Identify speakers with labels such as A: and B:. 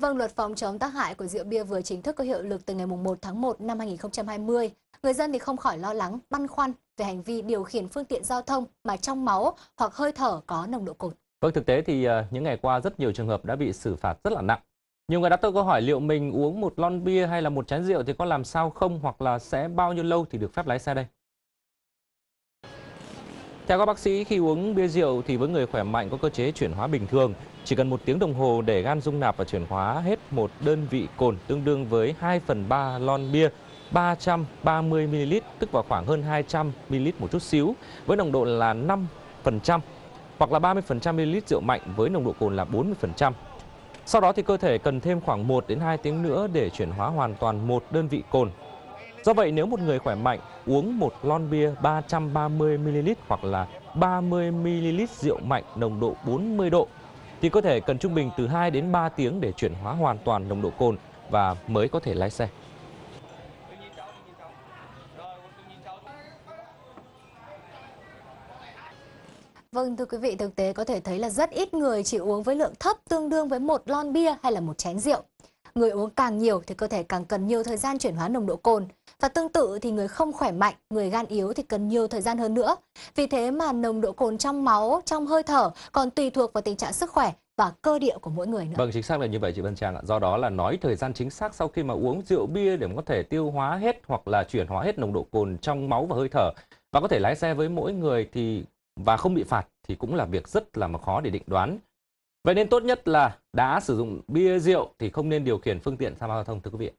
A: Vâng, luật phòng chống tác hại của rượu bia vừa chính thức có hiệu lực từ ngày 1 tháng 1 năm 2020. Người dân thì không khỏi lo lắng, băn khoăn về hành vi điều khiển phương tiện giao thông mà trong máu hoặc hơi thở có nồng độ cồn.
B: Vâng, thực tế thì ờ, những ngày qua rất nhiều trường hợp đã bị xử phạt rất là nặng. Nhiều người đã tôi câu hỏi liệu mình uống một lon bia hay là một chén rượu thì có làm sao không hoặc là sẽ bao nhiêu lâu thì được phép lái xe đây? Theo các bác sĩ, khi uống bia rượu thì với người khỏe mạnh có cơ chế chuyển hóa bình thường, chỉ cần một tiếng đồng hồ để gan dung nạp và chuyển hóa hết một đơn vị cồn tương đương với 2 phần 3 lon bia 330ml, tức vào khoảng hơn 200ml một chút xíu, với nồng độ là 5%, hoặc là 30% ml rượu mạnh với nồng độ cồn là 40%. Sau đó thì cơ thể cần thêm khoảng 1 đến 2 tiếng nữa để chuyển hóa hoàn toàn một đơn vị cồn Do vậy nếu một người khỏe mạnh uống một lon bia 330ml hoặc là 30ml rượu mạnh nồng độ 40 độ thì có thể cần trung bình từ 2 đến 3 tiếng để chuyển hóa hoàn toàn nồng độ cồn và mới có thể lái xe.
A: Vâng thưa quý vị, thực tế có thể thấy là rất ít người chỉ uống với lượng thấp tương đương với một lon bia hay là một chén rượu người uống càng nhiều thì cơ thể càng cần nhiều thời gian chuyển hóa nồng độ cồn. Và tương tự thì người không khỏe mạnh, người gan yếu thì cần nhiều thời gian hơn nữa. Vì thế mà nồng độ cồn trong máu, trong hơi thở còn tùy thuộc vào tình trạng sức khỏe và cơ địa của mỗi người nữa.
B: Vâng, chính xác là như vậy chị Vân Trang ạ. Do đó là nói thời gian chính xác sau khi mà uống rượu bia để có thể tiêu hóa hết hoặc là chuyển hóa hết nồng độ cồn trong máu và hơi thở và có thể lái xe với mỗi người thì và không bị phạt thì cũng là việc rất là khó để định đoán. Vậy nên tốt nhất là đã sử dụng bia rượu thì không nên điều khiển phương tiện tham gia giao thông thưa quý vị.